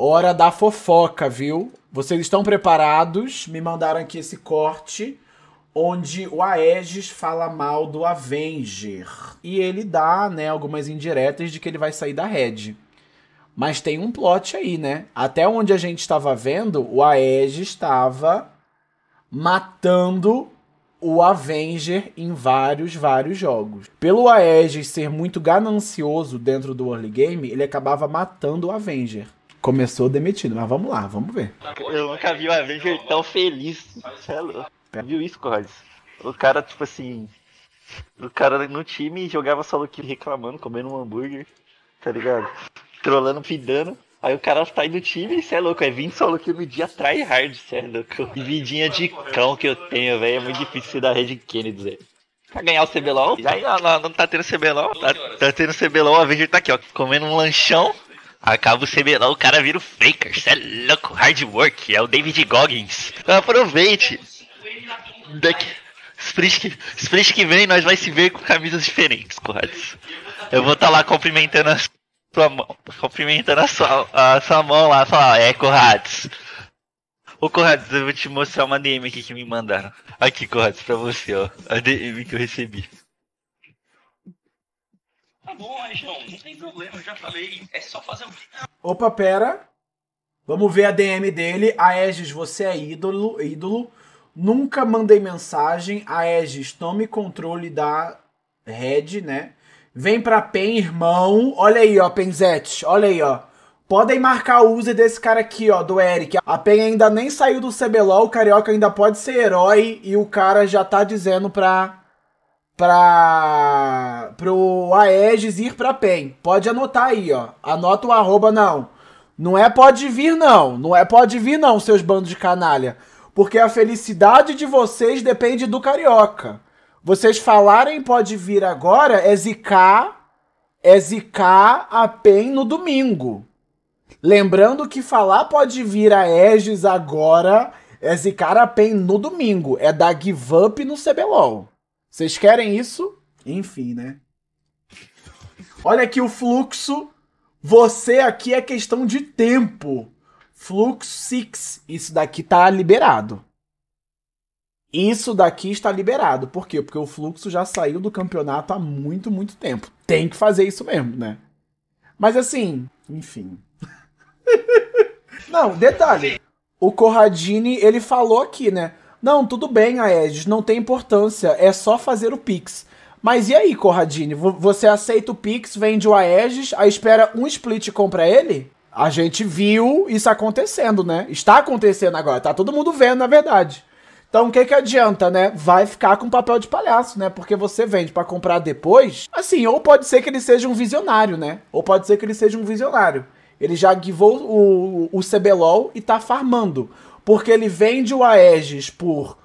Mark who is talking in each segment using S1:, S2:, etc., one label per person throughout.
S1: Hora da fofoca, viu? Vocês estão preparados? Me mandaram aqui esse corte onde o Aegis fala mal do Avenger. E ele dá, né, algumas indiretas de que ele vai sair da Red. Mas tem um plot aí, né? Até onde a gente estava vendo, o Aegis estava matando o Avenger em vários, vários jogos. Pelo Aegis ser muito ganancioso dentro do early game, ele acabava matando o Avenger. Começou demitido, mas vamos lá, vamos ver.
S2: Eu nunca vi o Avenger tão feliz. Você é louco. Viu isso, Cordes? O cara, tipo assim. O cara no time jogava só Luke reclamando, comendo um hambúrguer, tá ligado? Trolando, pidando. Aí o cara sai do time, cê é louco, é 20 solo kill no dia try hard, cê é louco. Vidinha de cão que eu tenho, velho, é muito difícil da Red Kennedy, velho. Pra ganhar o CBLOL, já não, não, não tá tendo CBLOL, tá, tá tendo CBLOL, O Avenger tá aqui, ó, comendo um lanchão, Acaba o lá o cara vira o Faker. Você é louco, hard work, é o David Goggins. Aproveite. Daqui... Sprint, que... Sprint que vem, nós vai se ver com camisas diferentes, Corrades. Eu vou estar tá lá cumprimentando a sua mão, cumprimentando a sua, a sua mão lá, falar, é, Corrades. Ô, Corrados, eu vou te mostrar uma DM aqui que me mandaram. Aqui, Corrados, pra você, ó. A DM que eu recebi. Tá bom, não tem problema, já falei. É só fazer o.
S1: Opa, pera. Vamos ver a DM dele. A Aegis, você é ídolo. ídolo. Nunca mandei mensagem. A Aegis, tome controle da Red, né? Vem pra PEN, irmão. Olha aí, ó, Penzete. Olha aí, ó. Podem marcar o user desse cara aqui, ó, do Eric. A PEN ainda nem saiu do CBLOL, o Carioca ainda pode ser herói e o cara já tá dizendo pra. pra o Aegis ir pra PEN. Pode anotar aí, ó. Anota o arroba, não. Não é pode vir, não. Não é pode vir, não, seus bandos de canalha. Porque a felicidade de vocês depende do carioca. Vocês falarem pode vir agora é zicar, é zicar a PEN no domingo. Lembrando que falar pode vir a Aegis agora é zicar a PEN no domingo. É da give up no CBLOL. Vocês querem isso? Enfim, né? Olha aqui o fluxo. Você aqui é questão de tempo. Fluxo 6. Isso daqui tá liberado. Isso daqui está liberado. Por quê? Porque o fluxo já saiu do campeonato há muito, muito tempo. Tem que fazer isso mesmo, né? Mas assim, enfim. não, detalhe. O Corradini, ele falou aqui, né? Não, tudo bem, Aedes, não tem importância. É só fazer o Pix. Mas e aí, Corradini? Você aceita o Pix, vende o Aegis, aí espera um split e compra ele? A gente viu isso acontecendo, né? Está acontecendo agora, tá todo mundo vendo, na verdade. Então o que que adianta, né? Vai ficar com papel de palhaço, né? Porque você vende para comprar depois. Assim, ou pode ser que ele seja um visionário, né? Ou pode ser que ele seja um visionário. Ele já guivou o, o CBLOL e tá farmando. Porque ele vende o Aegis por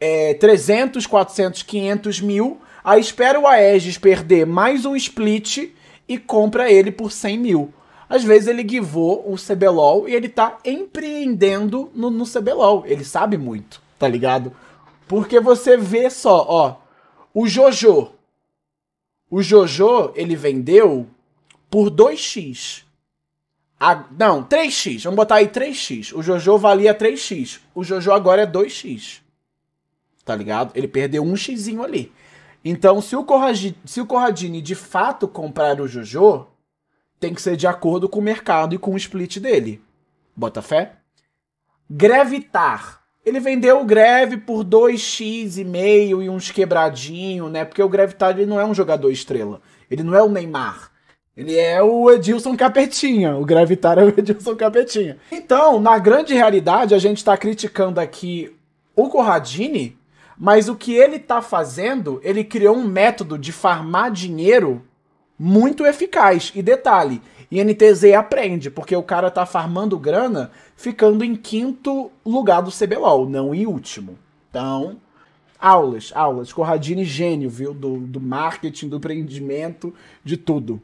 S1: é, 300, 400, 500 mil Aí espera o Aegis perder mais um split e compra ele por 100 mil. Às vezes ele guivou o CBLOL e ele tá empreendendo no, no CBLOL. Ele sabe muito, tá ligado? Porque você vê só, ó, o Jojo. O Jojo, ele vendeu por 2x. A, não, 3x. Vamos botar aí 3x. O Jojo valia 3x. O Jojo agora é 2x. Tá ligado? Ele perdeu um xzinho ali. Então, se o, se o Corradini de fato comprar o Jojo, tem que ser de acordo com o mercado e com o split dele. Bota fé? Grevitar, Ele vendeu o Greve por 2x e meio e uns quebradinho, né? Porque o Grevitar ele não é um jogador estrela. Ele não é o Neymar. Ele é o Edilson Capetinha. O Gravitar é o Edilson Capetinha. Então, na grande realidade, a gente está criticando aqui o Corradini mas o que ele tá fazendo, ele criou um método de farmar dinheiro muito eficaz. E detalhe, INTZ aprende, porque o cara tá farmando grana ficando em quinto lugar do CBLOL, não em último. Então, aulas, aulas. Corradini gênio, viu? Do, do marketing, do empreendimento, de tudo.